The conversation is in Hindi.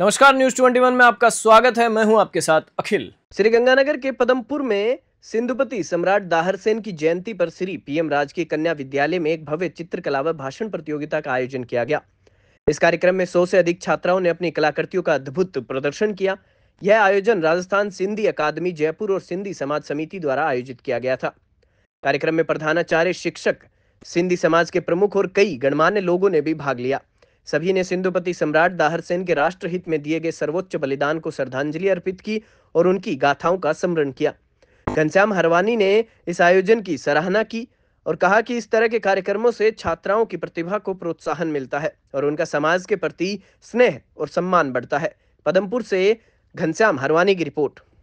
नमस्कार न्यूज 21 में आपका स्वागत है मैं हूं आपके साथ अखिल श्री गंगानगर के पदमपुर में सिंधुपति सम्राट दाहर सेन की जयंती पर श्री पीएम राजकीय कन्या विद्यालय में एक भव्य चित्रकला व भाषण प्रतियोगिता का आयोजन किया गया इस कार्यक्रम में सौ से अधिक छात्राओं ने अपनी कलाकृतियों का अद्भुत प्रदर्शन किया यह आयोजन राजस्थान सिंधी अकादमी जयपुर और सिंधी समाज समिति द्वारा आयोजित किया गया था कार्यक्रम में प्रधानाचार्य शिक्षक सिंधी समाज के प्रमुख और कई गणमान्य लोगों ने भी भाग लिया सभी ने सिंधुपति सम्राट दाहर सेन के राष्ट्रहित में दिए गए सर्वोच्च बलिदान को श्रद्धांजलि अर्पित की और उनकी गाथाओं का स्मरण किया घनश्याम हरवानी ने इस आयोजन की सराहना की और कहा कि इस तरह के कार्यक्रमों से छात्राओं की प्रतिभा को प्रोत्साहन मिलता है और उनका समाज के प्रति स्नेह और सम्मान बढ़ता है पदमपुर से घनश्याम हरवानी की रिपोर्ट